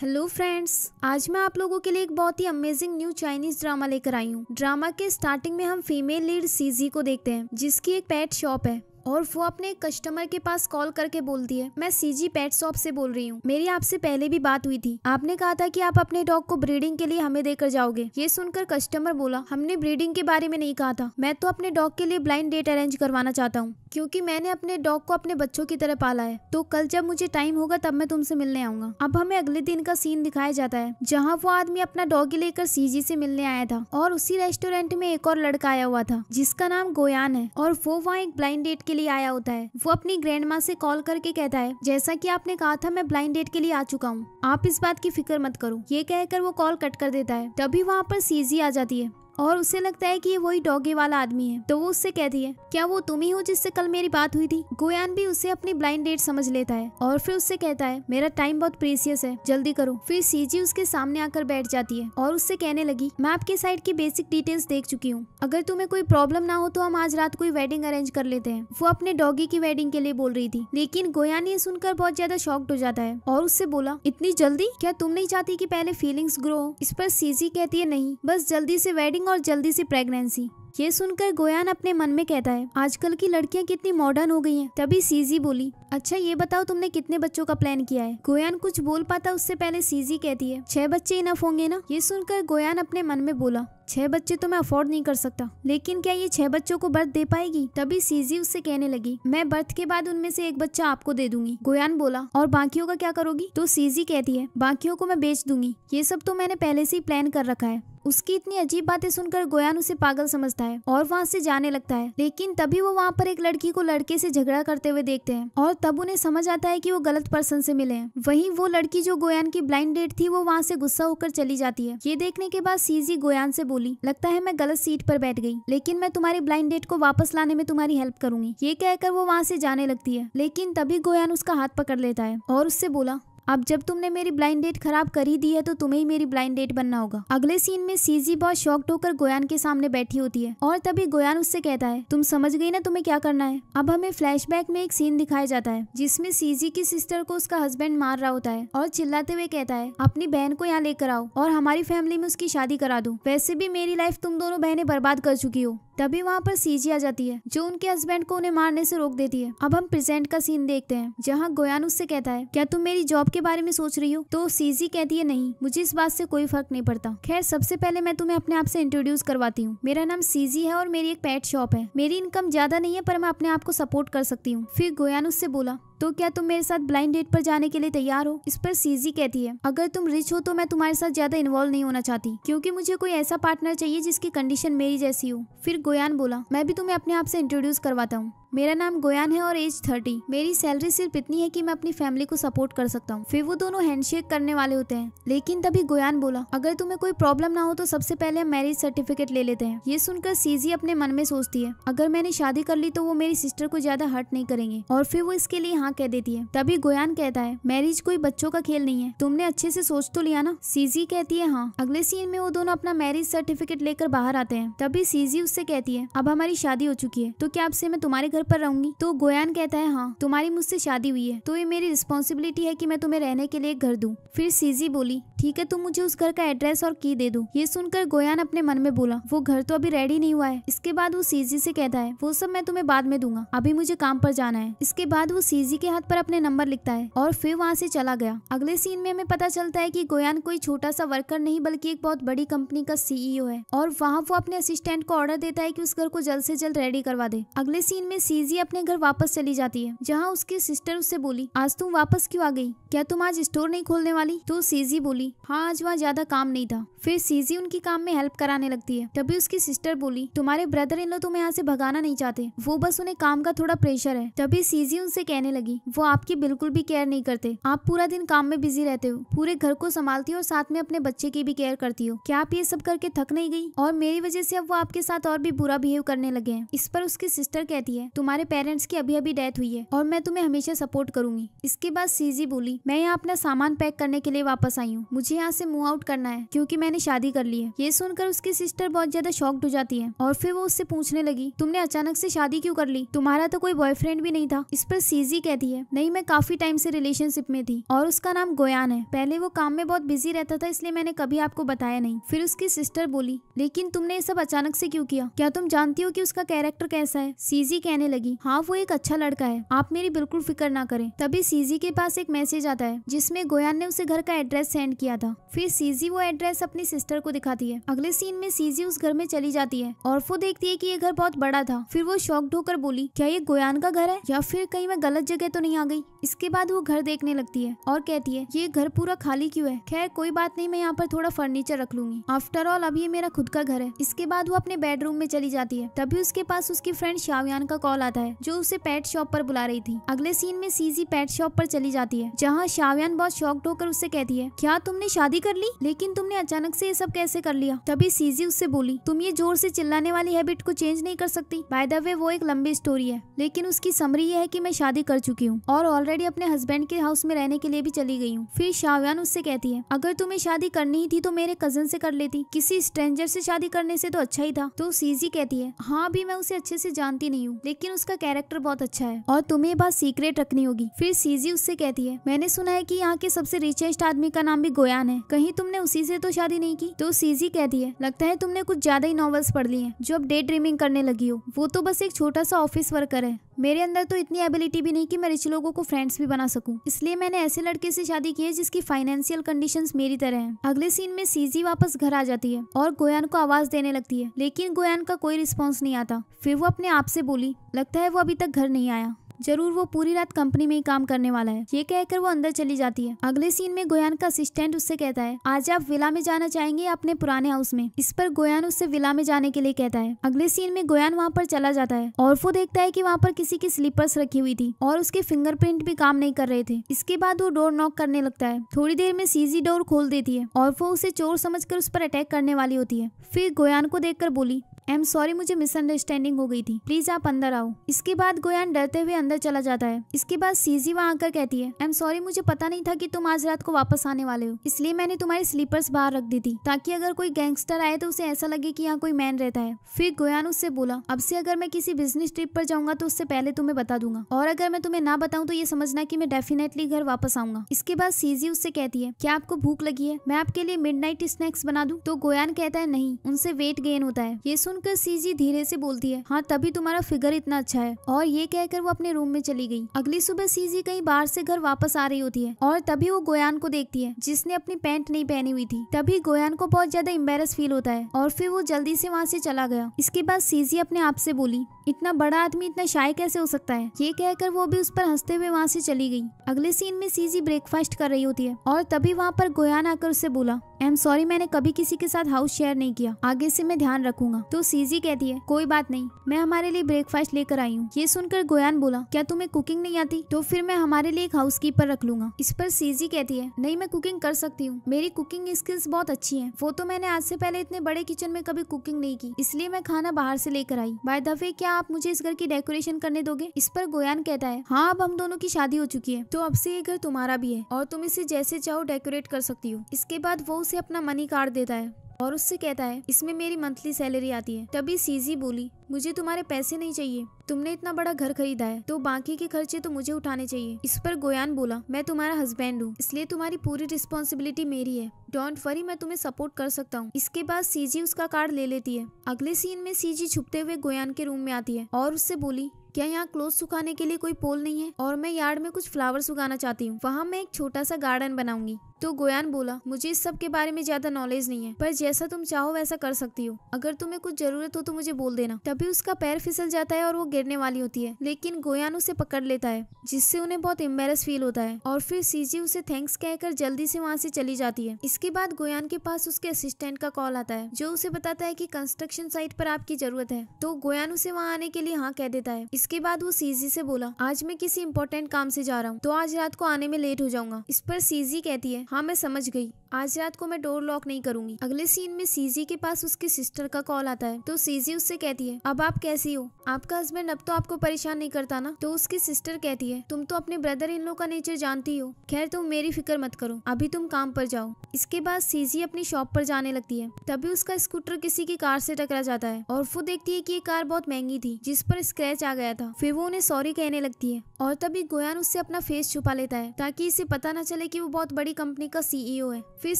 hello friends आज मैं आप लोगों के लिए एक बहुत ही अमेजिंग न्यू चाइनीज ड्रामा लेकर आई हूँ ड्रामा के स्टार्टिंग में हम फीमेल लीड सीजी को देखते हैं जिसकी एक पेट शॉप है और वो अपने कस्टमर के पास कॉल करके बोलती है मैं सीजी पेट शॉप से बोल रही हूँ मेरी आपसे पहले भी बात हुई थी आपने कहा था कि आप अपने डॉग को ब्रीडिंग के लिए हमें देकर जाओगे ये सुनकर कस्टमर बोला हमने ब्रीडिंग के बारे में नहीं कहा था मैं तो अपने डॉग के लिए ब्लाइंड डेट अरेंज करवाना चाहता हूँ क्योंकि मैंने अपने डॉग को अपने बच्चों की तरह पाला है तो कल जब मुझे टाइम होगा तब मैं तुमसे मिलने आऊंगा अब हमें अगले दिन का सीन दिखाया जाता है जहाँ वो आदमी अपना डॉग लेकर सीजी से मिलने आया था और उसी रेस्टोरेंट में एक और लड़का आया हुआ था जिसका नाम गोयान है और वो वहाँ एक ब्लाइंड डेट के लिए आया होता है वो अपनी ग्रैंड माँ से कॉल करके कहता है जैसा की आपने कहा था मैं ब्लाइंड डेट के लिए आ चुका हूँ आप इस बात की फिक्र मत करो ये कहकर वो कॉल कट कर देता है तभी वहाँ पर सीजी आ जाती है और उसे लगता है कि ये वही डॉगे वाला आदमी है तो वो उससे कहती है क्या वो तुम ही हो जिससे कल मेरी बात हुई थी गोयान भी उसे अपनी ब्लाइंड डेट समझ लेता है और फिर उससे कहता है मेरा टाइम बहुत प्रेसियस है जल्दी करो फिर सीजी उसके सामने आकर बैठ जाती है और उससे कहने लगी मैं आपके साइड की बेसिक डिटेल्स देख चुकी हूँ अगर तुम्हें कोई प्रॉब्लम ना हो तो हम आज रात कोई वेडिंग अरेंज कर लेते हैं वो अपने डॉगी की वेडिंग के लिए बोल रही थी लेकिन गोयान ये सुनकर बहुत ज्यादा शॉक्ड हो जाता है और उससे बोला इतनी जल्दी क्या तुम नहीं चाहती की पहले फीलिंग्स ग्रो इस पर सीजी कहती है नहीं बस जल्दी से वेडिंग और जल्दी से प्रेगनेंसी ये सुनकर गोयान अपने मन में कहता है आजकल की लड़कियां कितनी मॉडर्न हो गई हैं तभी सीजी बोली अच्छा ये बताओ तुमने कितने बच्चों का प्लान किया है गोयान कुछ बोल पाता उससे पहले सीजी कहती है छह बच्चे इनफ होंगे ना ये सुनकर गोयान अपने मन में बोला छह बच्चे तो मैं अफोर्ड नहीं कर सकता लेकिन क्या ये छह बच्चों को बर्थ दे पाएगी तभी सीजी उससे कहने लगी मैं बर्थ के बाद उनमें से एक बच्चा आपको दे दूंगी गोयान बोला और बाकियों का क्या करोगी तो सीजी कहती है बाकियों को मैं बेच दूंगी ये सब तो मैंने पहले से ही प्लान कर रखा है उसकी इतनी अजीब बातें सुनकर गोयान उसे पागल समझता है और वहाँ से जाने लगता है लेकिन तभी वो वहाँ पर एक लड़की को लड़के से झगड़ा करते हुए देखते हैं और तब उन्हें समझ आता है की वो गलत पर्सन से मिले हैं वही वो लड़की जो गोयान की ब्लाइंड डेट थी वो वहाँ से गुस्सा होकर चली जाती है ये देखने के बाद सीजी गोयान से बोली लगता है मैं गलत सीट पर बैठ गई लेकिन मैं तुम्हारी ब्लाइंड डेट को वापस लाने में तुम्हारी हेल्प करूंगी ये कहकर वो वहाँ से जाने लगती है लेकिन तभी गोयान उसका हाथ पकड़ लेता है और उससे बोला अब जब तुमने मेरी ब्लाइंड डेट खराब कर ही दी है तो तुम्हें ही मेरी ब्लाइंड डेट बनना होगा अगले सीन में सीजी बहुत शॉक होकर गोयान के सामने बैठी होती है और तभी गोयान उससे कहता है तुम समझ गई ना तुम्हें क्या करना है अब हमें फ्लैशबैक में एक सीन दिखाया जाता है जिसमें सीजी की सिस्टर को उसका हस्बैंड मार रहा होता है और चिल्लाते हुए कहता है अपनी बहन को यहाँ लेकर आओ और हमारी फैमिली में उसकी शादी करा दो वैसे भी मेरी लाइफ तुम दोनों बहने बर्बाद कर चुकी हो तभी वहाँ पर सीजी आ जाती है जो उनके हस्बैंड को उन्हें मारने से रोक देती है अब हम प्रेजेंट का सीन देखते हैं जहाँ गोयान उससे कहता है क्या तुम मेरी जॉब के के बारे में सोच रही हो तो सीजी कहती है नहीं मुझे इस बात से कोई फर्क नहीं पड़ता खैर सबसे पहले मैं तुम्हें अपने आप से इंट्रोड्यूस करवाती हूँ मेरा नाम सीजी है और मेरी एक पेट शॉप है मेरी इनकम ज्यादा नहीं है पर मैं अपने आप को सपोर्ट कर सकती हूँ फिर गोयान उससे बोला तो क्या तुम मेरे साथ ब्लाइंड डेट पर जाने के लिए तैयार हो इस पर सीजी कहती है अगर तुम रिच हो तो मैं तुम्हारे साथ ज्यादा इन्वॉल्व नहीं होना चाहती क्योंकि मुझे कोई ऐसा पार्टनर चाहिए जिसकी कंडीशन मेरी जैसी हो फिर गोयान बोला मैं भी तुम्हें अपने आप से इंट्रोड्यूस करवाता हूँ मेरा नाम गोयान है और एज थर्टी मेरी सैलरी सिर्फ इतनी है कि मैं अपनी फैमिली को सपोर्ट कर सकता हूँ फिर वो दोनों हैंडशेक करने वाले होते हैं लेकिन तभी गोयान बोला अगर तुम्हें कोई प्रॉब्लम ना हो तो सबसे पहले हम मैरिज सर्टिफिकेट ले लेते हैं ये सुनकर सीजी अपने मन में सोचती है अगर मैंने शादी कर ली तो वो मेरी सिस्टर को ज्यादा हर्ट नहीं करेंगे और फिर वो इसके लिए हाँ हाँ कह देती है तभी गोयान कहता है मैरिज कोई बच्चों का खेल नहीं है तुमने अच्छे से सोच तो लिया ना सीजी कहती है हाँ अगले सीन में वो दोनों अपना मैरिज सर्टिफिकेट लेकर बाहर आते हैं तभी सीजी उससे कहती है अब हमारी शादी हो चुकी है तो क्या आपसे मैं तुम्हारे घर पर रहूंगी तो गोयान कहता है हाँ तुम्हारी मुझसे शादी हुई है तो ये मेरी रिस्पॉन्सिबिलिटी है की मैं तुम्हें रहने के लिए घर दू फिर सीजी बोली ठीक है तुम मुझे उस घर का एड्रेस और की दे दो ये सुनकर गोयान अपने मन में बोला वो घर तो अभी रेडी नहीं हुआ है इसके बाद वो सीजी से कहता है वो सब मैं तुम्हें बाद में दूंगा अभी मुझे काम पर जाना है इसके बाद वो सीजी के हाथ पर अपने नंबर लिखता है और फिर वहाँ से चला गया अगले सीन में हमें पता चलता है की गोयान कोई छोटा सा वर्कर नहीं बल्कि एक बहुत बड़ी कंपनी का सीईओ e है और वहाँ वो अपने असिस्टेंट को ऑर्डर देता है की उस घर को जल्द से जल्द रेडी करवा दे अगले सीन में सीजी अपने घर वापस चली जाती है जहाँ उसकी सिस्टर उससे बोली आज तुम वापस क्यों आ गई क्या तुम आज स्टोर नहीं खोलने वाली तो सीजी बोली हाँ आज वहाँ ज्यादा काम नहीं था फिर सीजी उनकी काम में हेल्प कराने लगती है तभी उसकी सिस्टर बोली तुम्हारे ब्रदर इन लोग तुम्हें यहाँ से भगाना नहीं चाहते वो बस उन्हें काम का थोड़ा प्रेशर है तभी सीजी उनसे कहने लगी वो आपकी बिल्कुल भी केयर नहीं करते आप पूरा दिन काम में बिजी रहते हो पूरे घर को संभालती हो और साथ में अपने बच्चे की भी केयर करती हो क्या आप ये सब करके थक नहीं गई और मेरी वजह से अब वो आपके साथ और भी बुरा बिहेव करने लगे हैं इस पर उसकी सिस्टर कहती है तुम्हारे पेरेंट्स की अभी अभी डेथ हुई है और मैं तुम्हें हमेशा सपोर्ट करूंगी इसके बाद सीजी बोली मैं यहाँ अपना सामान पैक करने के लिए वापस आई हूँ मुझे यहाँ से मूव आउट करना है क्यूँकी मैंने ने शादी कर ली है ये सुनकर उसकी सिस्टर बहुत ज्यादा शॉक्ड हो जाती है और फिर वो उससे पूछने लगी तुमने अचानक से शादी क्यों कर ली तुम्हारा तो कोई बॉयफ्रेंड भी नहीं था इस पर सीजी कहती है नहीं मैं काफी टाइम से रिलेशनशिप में थी और उसका नाम गोयान है पहले वो काम में बहुत बिजी रहता था इसलिए मैंने कभी आपको बताया नहीं फिर उसकी सिस्टर बोली लेकिन तुमने ये सब अचानक से क्यों किया क्या तुम जानती हो कि उसका कैरेक्टर कैसा है सीजी कहने लगी हाँ वो एक अच्छा लड़का है आप मेरी बिल्कुल फिक्र ना करें तभी सीजी के पास एक मैसेज आता है जिसमे गोयान ने उसे घर का एड्रेस सेंड किया था फिर सीजी वो एड्रेस अपने अपनी सिस्टर को दिखाती है अगले सीन में सीजी उस घर में चली जाती है और वो देखती है की ये घर बहुत बड़ा था फिर वो शॉक्ड होकर बोली क्या ये गोयान का घर है या फिर कहीं मैं गलत जगह तो नहीं आ गई इसके बाद वो घर देखने लगती है और कहती है ये घर पूरा खाली क्यों है खैर कोई बात नहीं मैं यहाँ पर थोड़ा फर्नीचर रख लूंगी आफ्टर ऑल अब ये मेरा खुद का घर है इसके बाद वो अपने बेडरूम में चली जाती है तभी उसके पास उसकी फ्रेंड शावयान का कॉल आता है जो उसे पेट शॉप पर बुला रही थी अगले सीन में सीजी पेट शॉप पर चली जाती है जहाँ शावयान बहुत शॉक्ड होकर उससे कहती है क्या तुमने शादी कर ली लेकिन तुमने अचानक अचानक से ये सब कैसे कर लिया तभी सीजी उससे बोली तुम ये जोर से चिल्लाने वाली हैबिट को चेंज नहीं कर सकती बाय द वे वो एक लंबी स्टोरी है लेकिन उसकी समरी ये है की मैं शादी कर चुकी हूँ और ऑलरेडी अपने हस्बैंड के हाउस में रहने के लिए भी चली गई हूँ फिर शाहवान उससे कहती है अगर तुम्हें शादी करनी ही थी तो मेरे कजन से कर लेती किसी स्ट्रेंजर से शादी करने से तो अच्छा ही था तो सीजी कहती है हाँ भी मैं उसे अच्छे से जानती नहीं हूँ लेकिन उसका कैरेक्टर बहुत अच्छा है और तुम्हें बात सीक्रेट रखनी होगी फिर सीजी उससे कहती है मैंने सुना है की यहाँ के सबसे रिचेस्ट आदमी का नाम भी गोयान है कहीं तुमने उसी से तो शादी भी नहीं की तो सीजी कहती है लगता है तुमने कुछ ज्यादा ही नॉवेल्स पढ़ ली हैं जो अब डे ड्रीमिंग करने लगी हो वो तो बस एक छोटा सा ऑफिस वर्कर है मेरे अंदर तो इतनी एबिलिटी भी नहीं कि मैं रिच लोगों को फ्रेंड्स भी बना सकूं इसलिए मैंने ऐसे लड़के से शादी की है जिसकी फाइनेंशियल कंडीशंस मेरी तरह हैं अगले सीन में सीजी वापस घर आ जाती है और गोयान को आवाज देने लगती है लेकिन गोयान का कोई रिस्पॉन्स नहीं आता फिर वो अपने आप से बोली लगता है वो अभी तक घर नहीं आया जरूर वो पूरी रात कंपनी में ही काम करने वाला है ये कहकर वो अंदर चली जाती है अगले सीन में गोयान का असिस्टेंट उससे कहता है आज आप विला में जाना चाहेंगे अपने पुराने हाउस में इस पर गोयान उससे विला में जाने के लिए कहता है अगले सीन में गोयान वहाँ पर चला जाता है और वो देखता है की वहाँ पर किसी की स्लीपर्स रखी हुई थी और उसके फिंगरप्रिंट भी काम नहीं कर रहे थे इसके बाद वो डोर नॉक करने लगता है थोड़ी देर में सीजी डोर खोल देती है और वो उसे चोर समझकर उस पर अटैक करने वाली होती है फिर गोयान को देखकर बोली आई एम सॉरी मुझे मिसअंडरस्टैंडिंग हो गई थी प्लीज आप अंदर आओ इसके बाद गोयान डरते हुए अंदर चला जाता है इसके बाद सीजी वहाँ आकर कहती है आई एम सॉरी मुझे पता नहीं था की तुम आज रात को वापस आने वाले हो इसलिए मैंने तुम्हारी स्लीपर्स बाहर रख दी थी ताकि अगर कोई गैंगस्टर आए तो उसे ऐसा लगे की यहाँ कोई मैन रहता है फिर गोयान उससे बोला अब से अगर मैं किसी बिजनेस ट्रिप पर जाऊंगा तो उससे पहले तुम्हें बता दूंगा और अगर मैं तुम्हें ना बताऊँ तो ये समझना की मैं डेफिनेटली घर वापस आऊंगा इसके बाद सीजी उससे कहती है क्या आपको भूख लगी है मैं आपके लिए मिड स्नैक्स बना दूँ तो गोयान कहता है नहीं उनसे वेट गेन होता है ये सुन सुनकर सीजी धीरे से बोलती है हाँ तभी तुम्हारा फिगर इतना अच्छा है और ये कहकर वो अपने रूम में चली गई अगली सुबह सीजी कहीं बाहर से घर वापस आ रही होती है और तभी वो गोयान को देखती है जिसने अपनी पैंट नहीं पहनी हुई थी तभी गोयान को बहुत ज्यादा इम्बेरस फील होता है और फिर वो जल्दी से वहाँ से चला गया इसके बाद सीजी अपने आप से बोली इतना बड़ा आदमी इतना शाय कैसे हो सकता है ये कहकर वो भी उस पर हंसते हुए वहाँ से चली गई अगले सीन में सीजी ब्रेकफास्ट कर रही होती है और तभी वहाँ पर गोयान आकर उससे बोला आई एम सॉरी मैंने कभी किसी के साथ हाउस शेयर नहीं किया आगे से मैं ध्यान रखूंगा तो सीजी कहती है कोई बात नहीं मैं हमारे लिए ब्रेकफास्ट लेकर आई हूँ ये सुनकर गोयान बोला क्या तुम्हें कुकिंग नहीं आती तो फिर मैं हमारे लिए एक हाउस कीपर रख लूंगा इस पर सीजी कहती है नहीं मैं कुकिंग कर सकती हूँ मेरी कुकिंग स्किल्स बहुत अच्छी है वो तो मैंने आज से पहले इतने बड़े किचन में कभी कुकिंग नहीं की इसलिए मैं खाना बाहर से लेकर आई बाय दफे क्या आप मुझे इस घर की डेकोरेशन करने दोगे इस पर गोयान कहता है हाँ अब हम दोनों की शादी हो चुकी है तो अब से ये घर तुम्हारा भी है और तुम इसे जैसे चाहो डेकोरेट कर सकती हो इसके बाद वो उसे अपना मनी कार्ड देता है और उससे कहता है इसमें मेरी मंथली सैलरी आती है तभी सीजी बोली मुझे तुम्हारे पैसे नहीं चाहिए तुमने इतना बड़ा घर खरीदा है तो बाकी के खर्चे तो मुझे उठाने चाहिए इस पर गोयान बोला मैं तुम्हारा हस्बैंड हूँ इसलिए तुम्हारी पूरी रिस्पॉन्सिबिलिटी मेरी है डोंट वरी मैं तुम्हें सपोर्ट कर सकता हूँ इसके बाद सीजी उसका कार्ड ले लेती है अगले सीन में सीजी छुपते हुए गोयान के रूम में आती है और उससे बोली क्या यहाँ क्लोथ सुखाने के लिए कोई पोल नहीं है और मैं यार्ड में कुछ फ्लावर्स उगाना चाहती हूँ वहाँ मैं एक छोटा सा गार्डन बनाऊंगी तो गोयान बोला मुझे इस सब के बारे में ज्यादा नॉलेज नहीं है पर जैसा तुम चाहो वैसा कर सकती हो अगर तुम्हें कुछ जरूरत हो तो मुझे बोल देना तभी उसका पैर फिसल जाता है और वो गिरने वाली होती है लेकिन गोयान उसे पकड़ लेता है जिससे उन्हें बहुत एम्बेरस फील होता है और फिर सीजी उसे थैंक्स कहकर जल्दी से वहाँ से चली जाती है इसके बाद गोयान के पास उसके असिस्टेंट का कॉल आता है जो उसे बताता है की कंस्ट्रक्शन साइट पर आपकी जरूरत है तो गोयान उसे वहाँ आने के लिए हाँ कह देता है इसके बाद वो सीजी से बोला आज मैं किसी इम्पोर्टेंट काम से जा रहा हूँ तो आज रात को आने में लेट हो जाऊंगा इस पर सीजी कहती है हाँ मैं समझ गई आज रात को मैं डोर लॉक नहीं करूंगी अगले सीन में सीजी के पास उसकी सिस्टर का कॉल आता है तो सीजी उससे कहती है अब आप कैसी हो आपका हस्बैंड अब तो आपको परेशान नहीं करता ना तो उसकी सिस्टर कहती है तुम तो अपने ब्रदर इन लोग का नेचर जानती हो खैर तुम मेरी फिक्र मत करो अभी तुम काम पर जाओ इसके बाद सीजी अपनी शॉप पर जाने लगती है तभी उसका स्कूटर किसी की कार से टकरा जाता है और वो देखती है की ये कार बहुत महंगी थी जिस पर स्क्रैच आ गया गया था फिर वो उन्हें सॉरी कहने लगती है और तभी गोयान उससे अपना फेस छुपा लेता है ताकि इसे पता न चले की वो बहुत बड़ी कंपनी का सीईओ e है फिर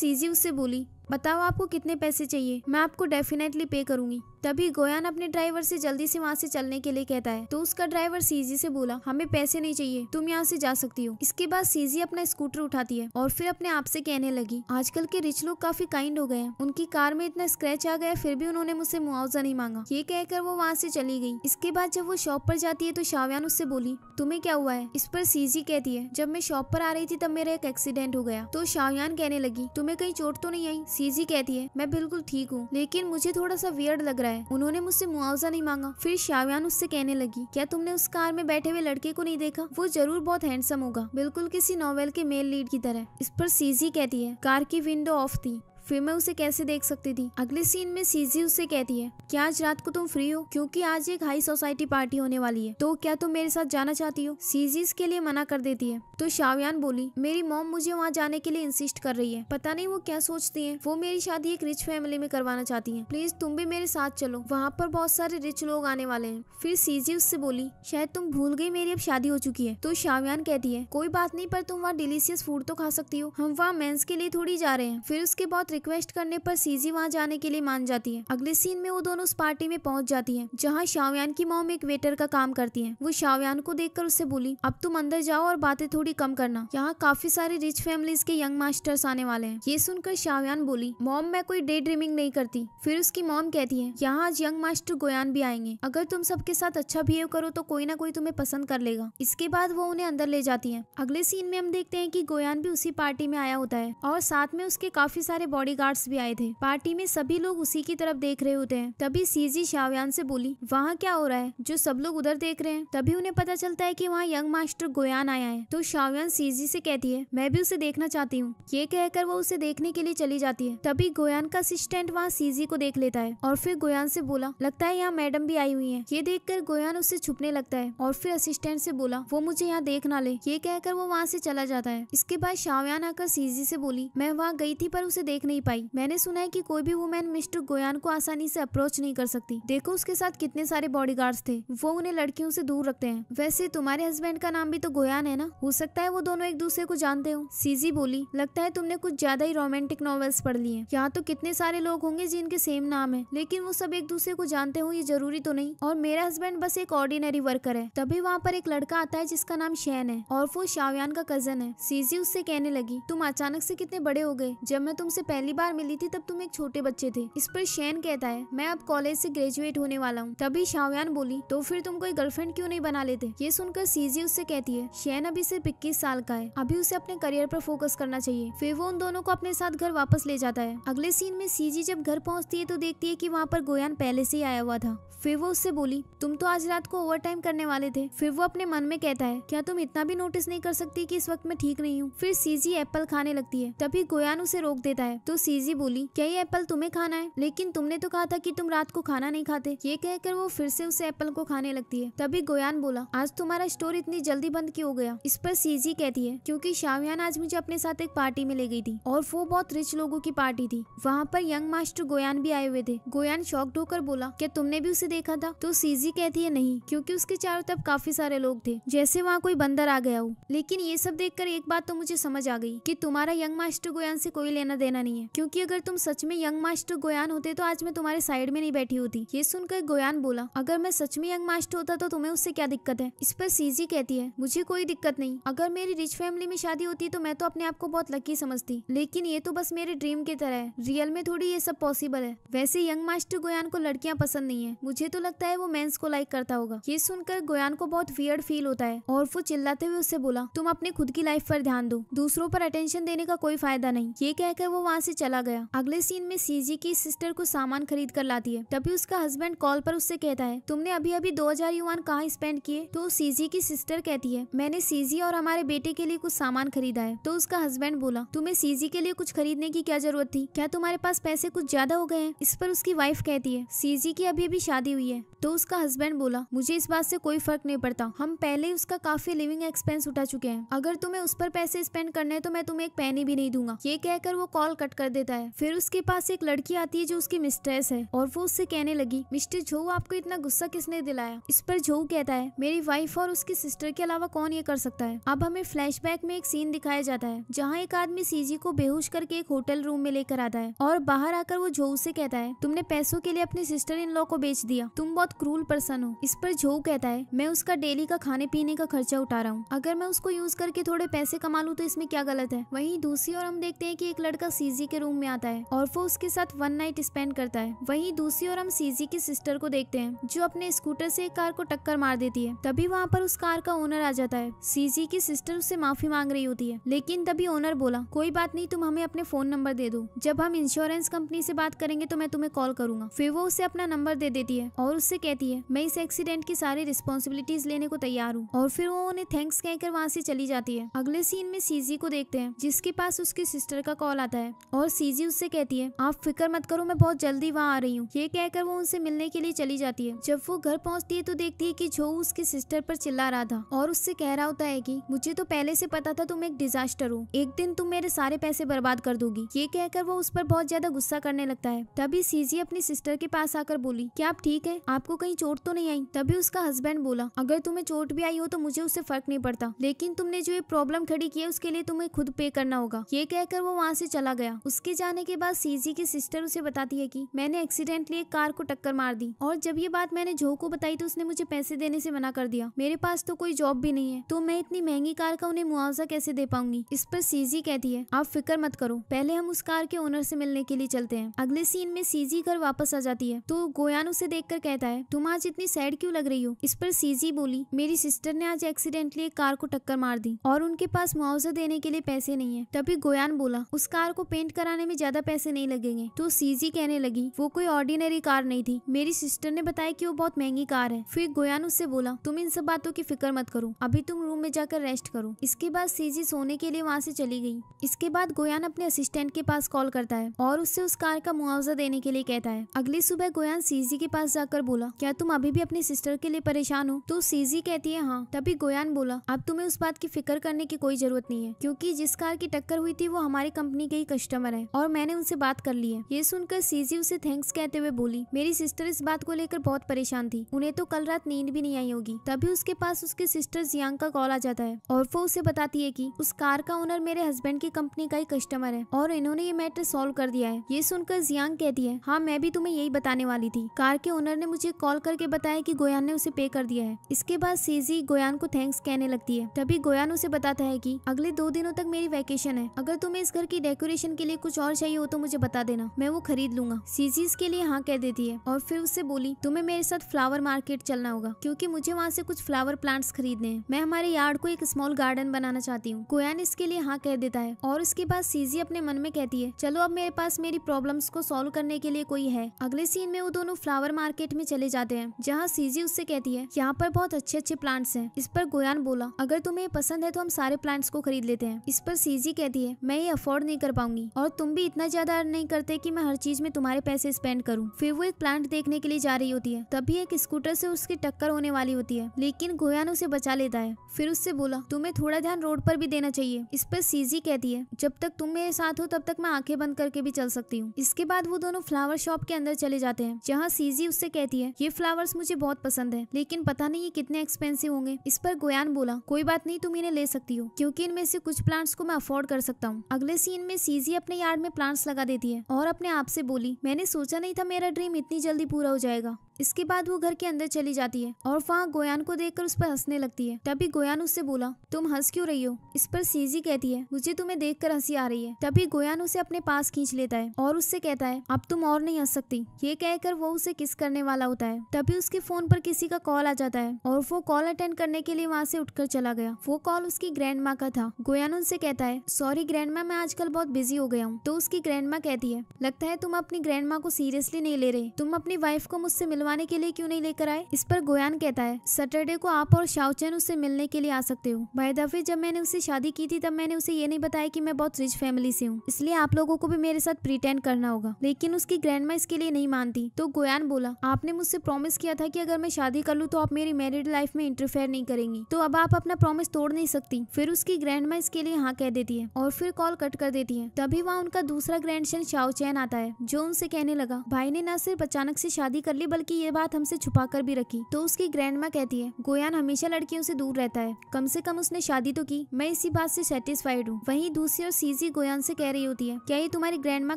सीजी उससे बोली बताओ आपको कितने पैसे चाहिए मैं आपको डेफिनेटली पे करूंगी तभी गोयान अपने ड्राइवर से जल्दी से वहाँ से चलने के लिए कहता है तो उसका ड्राइवर सीजी से बोला हमें पैसे नहीं चाहिए तुम यहाँ से जा सकती हो इसके बाद सीजी अपना स्कूटर उठाती है और फिर अपने आप से कहने लगी आजकल के रिच लोग काफी काइंड हो गए हैं उनकी कार में इतना स्क्रेच आ गया फिर भी उन्होंने मुझसे मुआवजा नहीं मांगा ये कहकर वो वहाँ से चली गई इसके बाद जब वो शॉप पर जाती है तो शावयान उससे बोली तुम्हें क्या हुआ है इस पर सीजी कहती है जब मैं शॉप पर आ रही थी तब मेरा एक एक्सीडेंट हो गया तो शावयान कहने लगी तुम्हें कहीं चोट तो नहीं आई सीजी कहती है मैं बिल्कुल ठीक हूँ लेकिन मुझे थोड़ा सा वियर्ड लग रहा है उन्होंने मुझसे मुआवजा नहीं मांगा फिर शावयान उससे कहने लगी क्या तुमने उस कार में बैठे हुए लड़के को नहीं देखा वो जरूर बहुत हैंडसम होगा बिल्कुल किसी नॉवेल के मेल लीड की तरह इस पर सीजी कहती है कार की विंडो ऑफ थी फिर मैं उसे कैसे देख सकती थी अगले सीन में सीजी उससे कहती है की आज रात को तुम फ्री हो क्योंकि आज एक हाई सोसाइटी पार्टी होने वाली है तो क्या तुम मेरे साथ जाना चाहती हो सीजी इसके लिए मना कर देती है तो शावयान बोली मेरी मॉम मुझे वहाँ जाने के लिए इंसिस्ट कर रही है पता नहीं वो क्या सोचती है वो मेरी शादी एक रिच फैमिली में करवाना चाहती है प्लीज तुम भी मेरे साथ चलो वहाँ पर बहुत सारे रिच लोग आने वाले हैं फिर सीजी उससे बोली शायद तुम भूल गई मेरी अब शादी हो चुकी है तो शावयान कहती है कोई बात नहीं पर तुम वहाँ डिलीशियस फूड तो खा सकती हो हम वहाँ मेन्स के लिए थोड़ी जा रहे हैं फिर उसके बहुत रिक्वेस्ट करने पर सीजी वहाँ जाने के लिए मान जाती है अगले सीन में वो दोनों उस पार्टी में पहुंच जाती है जहाँ शावयान की मोम एक वेटर का काम करती है वो शावयान को देखकर उससे बोली अब तुम अंदर जाओ और बातें थोड़ी कम करना यहाँ काफी सारे रिच फैमिलीज के यंग मास्टर्स आने वाले हैं ये सुनकर शावयान बोली मॉम मैं कोई डे ड्रीमिंग नहीं करती फिर उसकी मॉम कहती है यहाँ आज यंग मास्टर गोयान भी आएंगे अगर तुम सबके साथ अच्छा बिहेव करो तो कोई ना कोई तुम्हें पसंद कर लेगा इसके बाद वो उन्हें अंदर ले जाती है अगले सीन में हम देखते हैं की गोयान भी उसी पार्टी में आया होता है और साथ में उसके काफी सारे बॉडी बॉडीगार्ड्स भी आए थे पार्टी में सभी लोग उसी की तरफ देख रहे होते हैं तभी सीजी शावयान से बोली वहाँ क्या हो रहा है जो सब लोग उधर देख रहे हैं तभी उन्हें पता चलता है की वहाँ यंग मास्टर गोयान आया है तो शावयान सीजी से कहती है मैं भी उसे देखना चाहती हूँ ये कहकर वो उसे देखने के लिए चली जाती है तभी गोयान का असिस्टेंट वहाँ सीजी को देख लेता है और फिर गोयान से बोला लगता है यहाँ मैडम भी आई हुई है ये कर गोयान उससे छुपने लगता है और फिर असिस्टेंट से बोला वो मुझे यहाँ देख ना ले ये कहकर वो वहाँ से चला जाता है इसके बाद शावयान आकर सीजी से बोली मैं वहाँ गई थी पर उसे देखने नहीं पाई मैंने सुना है कि कोई भी वुमेन मिस्टर गोयान को आसानी से अप्रोच नहीं कर सकती देखो उसके साथ कितने सारे बॉडीगार्ड्स थे वो उन्हें लड़कियों से दूर रखते हैं वैसे तुम्हारे हस्बैंड का नाम भी तो गोयान है ना हो सकता है वो दोनों एक दूसरे को जानते हो सीजी बोली लगता है तुमने कुछ ज्यादा ही रोमांटिक नॉवेल्स पढ़ लिए यहाँ तो कितने सारे लोग होंगे जिनके सेम नाम है लेकिन वो सब एक दूसरे को जानते हो ये जरूरी तो नहीं और मेरा हस्बैंड बस एक ऑर्डिनरी वर्कर है तभी वहाँ पर एक लड़का आता है जिसका नाम शैन है और वो शावयान का कजन है सीजी उससे कहने लगी तुम अचानक से कितने बड़े हो गए जब मैं तुमसे पहले पहली बार मिली थी तब तुम एक छोटे बच्चे थे इस पर शैन कहता है मैं अब कॉलेज से ग्रेजुएट होने वाला हूँ तभी शावयान बोली तो फिर तुम कोई गर्लफ्रेंड क्यों नहीं बना लेते ये सुनकर सीजी उससे कहती है शैन अभी सिर्फ इक्कीस साल का है अभी उसे अपने करियर पर फोकस करना चाहिए फिर वो उन दोनों को अपने साथ घर वापस ले जाता है अगले सीन में सीजी जब घर पहुँचती है तो देखती है की वहाँ पर गोयान पहले से ही आया हुआ था फिर वो उससे बोली तुम तो आज रात को ओवर टाइम करने वाले थे फिर वो अपने मन में कहता है क्या तुम इतना भी नोटिस नहीं कर सकती कि इस वक्त मैं ठीक नहीं हूँ फिर सीजी एप्पल खाने लगती है तभी गोयान उसे रोक देता है तो सीजी तो बोली क्या ये एप्पल तुम्हें खाना है लेकिन तुमने तो कहा था कि तुम रात को खाना नहीं खाते ये कहकर वो फिर से उस एप्पल को खाने लगती है तभी गोयान बोला आज तुम्हारा स्टोर इतनी जल्दी बंद क्यों हो गया इस पर सीजी कहती है क्योंकि शावयान आज मुझे अपने साथ एक पार्टी में ले गई थी और वो बहुत रिच लोगों की पार्टी थी वहाँ पर यंग मास्टर गोयान भी आए हुए थे गोयान शॉक्ड होकर बोला क्या तुमने भी उसे देखा था तो सीजी कहती है नहीं क्योंकि उसके चारों तरफ काफी सारे लोग थे जैसे वहाँ कोई बंदर आ गया हो लेकिन ये सब देखकर एक बात तो मुझे समझ आ गई कि तुम्हारा यंग मास्टर गोयान से कोई लेना देना नहीं है चाहिए क्योंकि अगर तुम सच में यंग मास्टर गोयान होते तो आज मैं तुम्हारे साइड में नहीं बैठी होती ये सुनकर गोयान बोला अगर मैं सच में यंग मास्टर होता तो तुम्हें उससे क्या दिक्कत है इस पर सीजी कहती है मुझे कोई दिक्कत नहीं अगर मेरी रिच फैमिली में शादी होती तो मैं तो अपने आप को बहुत लकी समझती लेकिन ये तो बस मेरे ड्रीम की तरह है रियल में थोड़ी ये सब पॉसिबल है वैसे यंग मास्टर गोयान को लड़कियाँ पसंद नहीं है मुझे तो लगता है वो मेन्स को लाइक करता होगा ये सुनकर गोयान को बहुत वियर्ड फील होता है और वो चिल्लाते हुए उससे बोला तुम अपने खुद की लाइफ पर ध्यान दो दूसरों पर अटेंशन देने का कोई फायदा नहीं ये कहकर वो वहाँ से चला गया अगले सीन में सीजी की सिस्टर को सामान खरीद कर लाती है तभी उसका हस्बैंड कॉल पर उससे कहता है तुमने अभी अभी दो हजार युवान कहाँ स्पेंड किए तो सीजी की सिस्टर कहती है मैंने सीजी और हमारे बेटे के लिए कुछ सामान खरीदा है तो उसका हस्बैंड बोला तुम्हें सीजी के लिए कुछ खरीदने की क्या जरूरत थी क्या तुम्हारे पास पैसे कुछ ज्यादा हो गए हैं इस पर उसकी वाइफ कहती है सीजी की अभी अभी शादी हुई है तो उसका हस्बैंड बोला मुझे इस बात से कोई फर्क नहीं पड़ता हम पहले ही उसका काफी लिविंग एक्सपेंस उठा चुके हैं अगर तुम्हें उस पर पैसे स्पेंड करने तो मैं तुम्हें एक पैनी भी नहीं दूंगा ये कहकर वो कॉल कट कर देता है फिर उसके पास एक लड़की आती है जो उसकी मिस्ट्रेस है और वो उससे कहने लगी मिस्टर झो आपको इतना गुस्सा किसने दिलाया इस पर झो कहता है मेरी वाइफ और उसकी सिस्टर के अलावा कौन ये कर सकता है अब हमें फ्लैश में एक सीन दिखाया जाता है जहाँ एक आदमी सीजी को बेहोश करके एक होटल रूम में लेकर आता है और बाहर आकर वो झो से कहता है तुमने पैसों के लिए अपनी सिस्टर इन लॉ को बेच दिया तुम बहुत क्रूल पर्सन हो इस पर झो कहता है मैं उसका डेली का खाने पीने का खर्चा उठा रहा हूँ अगर मैं उसको यूज करके थोड़े पैसे कमा लूँ तो इसमें क्या गलत है वही दूसरी ओर हम देखते हैं की एक लड़का सीजी सीजी के रूम में आता है और वो उसके साथ वन नाइट स्पेंड करता है वहीं दूसरी ओर हम सीजी की सिस्टर को देखते हैं जो अपने स्कूटर से एक कार को टक्कर मार देती है तभी वहाँ पर उस कार का ओनर आ जाता है सीजी की सिस्टर उससे माफी मांग रही होती है लेकिन तभी ओनर बोला कोई बात नहीं तुम हमें अपने फोन नंबर दे दो जब हम इंश्योरेंस कंपनी से बात करेंगे तो मैं तुम्हें कॉल करूंगा फिर वो उसे अपना नंबर दे देती है और उससे कहती है मैं इस एक्सीडेंट की सारी रिस्पॉन्सिबिलिटीज लेने को तैयार हूँ और फिर वो उन्हें थैंक्स कहकर वहाँ से चली जाती है अगले सीन में सीजी को देखते हैं जिसके पास उसकी सिस्टर का कॉल आता है और सीजी उससे कहती है आप फिक्र मत करो मैं बहुत जल्दी वहाँ आ रही हूँ ये कहकर वो उनसे मिलने के लिए चली जाती है जब वो घर पहुँचती है तो देखती है की जो उसके सिस्टर पर चिल्ला रहा था और उससे कह रहा होता है की मुझे तो पहले से पता था तुम एक डिजास्टर हो एक दिन तुम मेरे सारे पैसे बर्बाद कर दोगी ये कहकर वो उस पर बहुत ज्यादा गुस्सा करने लगता है तभी सीजी अपनी सिस्टर के पास आकर बोली क्या आप ठीक है आपको कहीं चोट तो नहीं आई तभी उसका हस्बैंड बोला अगर तुम्हें चोट भी आई हो तो मुझे उससे फर्क नहीं पड़ता लेकिन तुमने जो ये प्रॉब्लम खड़ी की है उसके लिए तुम्हें खुद पे करना होगा ये कहकर वो वहाँ से चला गया उसके जाने के बाद सीजी की सिस्टर उसे बताती है कि मैंने एक्सीडेंटली एक कार को टक्कर मार दी और जब ये बात मैंने जो को बताई तो उसने मुझे पैसे देने से मना कर दिया मेरे पास तो कोई जॉब भी नहीं है तो मैं इतनी महंगी कार का उन्हें मुआवजा कैसे दे पाऊंगी इस पर सीजी कहती है आप फिक्र मत करो पहले हम उस कार के ओनर से मिलने के लिए चलते हैं अगले सीन में सीजी घर वापस आ जाती है तो गोयान उसे देखकर कहता है तुम आज इतनी सैड क्यों लग रही हो इस पर सीजी बोली मेरी सिस्टर ने आज एक्सीडेंटली एक कार को टक्कर मार दी और उनके पास मुआवजा देने के लिए पैसे नहीं है तभी गोयान बोला उस कार को पेंट कराने में ज्यादा पैसे नहीं लगेंगे तो सीजी कहने लगी वो कोई ऑर्डिनरी कार नहीं थी मेरी सिस्टर ने बताया की वो बहुत महंगी कार है फिर गोयान उससे बोला तुम इन सब बातों की फिक्र मत करो अभी तुम रूम में जाकर रेस्ट करो इसके बाद सीजी सोने के लिए वहाँ से चली गई इसके बाद गोयान अपने असिस्टेंट के पास कॉल करता है और उससे उस कार का मुआवजा देने के लिए कहता है अगली सुबह गोयान सीजी के पास जाकर बोला क्या तुम अभी भी अपनी सिस्टर के लिए परेशान हो तो सीजी कहती है हाँ तभी गोयान बोला अब तुम्हें उस बात की फिक्र करने की कोई जरूरत नहीं है क्योंकि जिस कार की टक्कर हुई थी वो हमारी कंपनी के ही कस्टमर कस्टमर है और मैंने उनसे बात कर ली है ये सुनकर सीजी उसे थैंक्स कहते हुए बोली मेरी सिस्टर इस बात को लेकर बहुत परेशान थी उन्हें तो कल रात नींद भी नहीं आई होगी तभी उसके पास उसके सिस्टर जियांग का कॉल आ जाता है और वो उसे बताती है की उस कार का ओनर मेरे हस्बैंड की कंपनी का ही कस्टमर है और इन्होंने ये मैटर सोल्व कर दिया है ये सुनकर जियांग कहती है हाँ मैं भी तुम्हें यही बताने वाली थी कार के ओनर ने मुझे कॉल करके बताया की गोयान ने उसे पे कर दिया है इसके बाद सीजी गोयान को थैंक्स कहने लगती है तभी गोयान उसे बताता है की अगले दो दिनों तक मेरी वैकेशन है अगर तुम्हें इस घर की डेकोरेशन के लिए लिए कुछ और चाहिए हो तो मुझे बता देना मैं वो खरीद लूंगा सीसी इसके लिए हाँ कह देती है और फिर उससे बोली तुम्हें मेरे साथ फ्लावर मार्केट चलना होगा क्योंकि मुझे वहाँ से कुछ फ्लावर प्लांट्स खरीदने हैं मैं हमारे यार्ड को एक स्मॉल गार्डन बनाना चाहती हूँ कोयन इसके लिए हाँ कह देता है और उसके बाद सीजी अपने मन में कहती है चलो अब मेरे पास मेरी प्रॉब्लम को सोल्व करने के लिए कोई है अगले सीन में वो दोनों फ्लावर मार्केट में चले जाते हैं जहाँ सीजी उससे कहती है यहाँ पर बहुत अच्छे अच्छे प्लांट्स हैं इस पर गोयान बोला अगर तुम्हें पसंद है तो हम सारे प्लांट्स को खरीद लेते हैं इस पर सीजी कहती है मैं ये अफोर्ड नहीं कर पाऊंगी और तुम भी इतना ज्यादा अर्न नहीं करते कि मैं हर चीज में तुम्हारे पैसे स्पेंड करूँ फिर वो एक प्लांट देखने के लिए जा रही होती है तभी एक स्कूटर से उसकी टक्कर होने वाली होती है लेकिन गोयान उसे बचा लेता है फिर उससे बोला तुम्हें थोड़ा ध्यान रोड पर भी देना चाहिए इस पर सीजी कहती है जब तक तुम मेरे साथ हो तब तक मैं आंखें बंद करके भी चल सकती हूँ इसके बाद वो दोनों फ्लावर शॉप के अंदर चले जाते हैं जहाँ सीजी उससे कहती है ये फ्लावर्स मुझे बहुत पसंद है लेकिन पता नहीं ये कितने एक्सपेंसिव होंगे इस पर गोयान बोला कोई बात नहीं तुम इन्हें ले सकती हो क्योंकि इनमें से कुछ प्लांट्स को मैं अफोर्ड कर सकता हूँ अगले सीन में सीजी अपने यार्ड में प्लांट्स लगा देती है और अपने आप से बोली मैंने सोचा नहीं था मेरा ड्रीम इतनी जल्दी पूरा हो जाएगा इसके बाद वो घर के अंदर चली जाती है और वहाँ गोयान को देखकर उस पर हंसने लगती है तभी गोयान उससे बोला तुम हंस क्यों रही हो इस पर सीजी कहती है मुझे तुम्हें देख कर हंसी आ रही है तभी गोयान उसे अपने पास खींच लेता है और उससे कहता है अब तुम और नहीं हंस सकती ये कहकर वो उसे किस करने वाला होता है तभी उसके फोन पर किसी का कॉल आ जाता है और वो कॉल अटेंड करने के लिए वहाँ से उठकर चला गया वो कॉल उसकी ग्रैंड माँ का था गोयान उनसे कहता है सॉरी ग्रैंड माँ मैं आजकल बहुत बिजी हो गया हूँ तो उसकी ग्रैंड माँ कहती है लगता है तुम अपनी ग्रैंड माँ को सीरियसली नहीं ले रहे तुम अपनी वाइफ को मुझसे मिलो मिलवाने के लिए क्यों नहीं लेकर आए इस पर गोयान कहता है सैटरडे को आप और शाओचैन उससे मिलने के लिए आ सकते हो भाई दफे जब मैंने उससे शादी की थी तब मैंने उसे ये नहीं बताया की मैं बहुत रिच फैमिली से हूँ इसलिए आप लोगों को भी मेरे साथ प्रिटेंड करना होगा लेकिन उसकी ग्रैंड इसके लिए नहीं मानती तो गोयान बोला आपने मुझसे प्रॉमिस किया था की अगर मैं शादी कर लूँ तो आप मेरी मैरिड लाइफ में इंटरफेयर नहीं करेंगी तो अब आप अपना प्रॉमिस तोड़ नहीं सकती फिर उसकी ग्रैंड इसके लिए हाँ कह देती है और फिर कॉल कट कर देती है तभी वहाँ उनका दूसरा ग्रैंड सन शाओचैन आता है जो उनसे कहने लगा भाई ने न सिर्फ अचानक से शादी कर ली बल्कि की ये बात हमसे छुपा कर भी रखी तो उसकी ग्रैंड माँ कहती है गोयान हमेशा लड़कियों से दूर रहता है कम से कम उसने शादी तो की मैं इसी बात से सेटिस्फाइड हूँ वहीं दूसरी और सीजी गोयान से कह रही होती है क्या ये तुम्हारी ग्रैंड माँ